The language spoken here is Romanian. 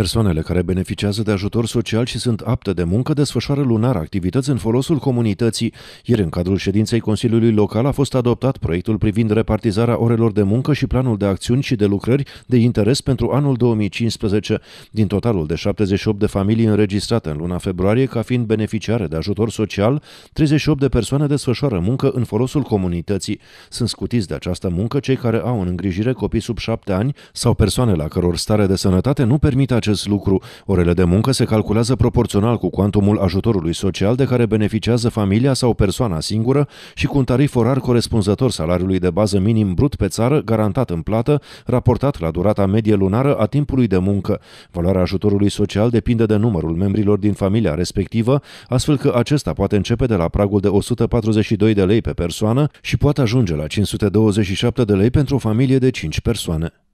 Persoanele care beneficiază de ajutor social și sunt apte de muncă desfășoară lunar activități în folosul comunității. Ieri, în cadrul ședinței Consiliului Local, a fost adoptat proiectul privind repartizarea orelor de muncă și planul de acțiuni și de lucrări de interes pentru anul 2015. Din totalul de 78 de familii înregistrate în luna februarie ca fiind beneficiare de ajutor social, 38 de persoane desfășoară muncă în folosul comunității. Sunt scutiți de această muncă cei care au în îngrijire copii sub 7 ani sau persoane la căror stare de sănătate nu permite acest acest lucru. Orele de muncă se calculează proporțional cu cuantumul ajutorului social de care beneficiază familia sau persoana singură și cu un tarif orar corespunzător salariului de bază minim brut pe țară garantat în plată, raportat la durata medie lunară a timpului de muncă. Valoarea ajutorului social depinde de numărul membrilor din familia respectivă, astfel că acesta poate începe de la pragul de 142 de lei pe persoană și poate ajunge la 527 de lei pentru o familie de 5 persoane.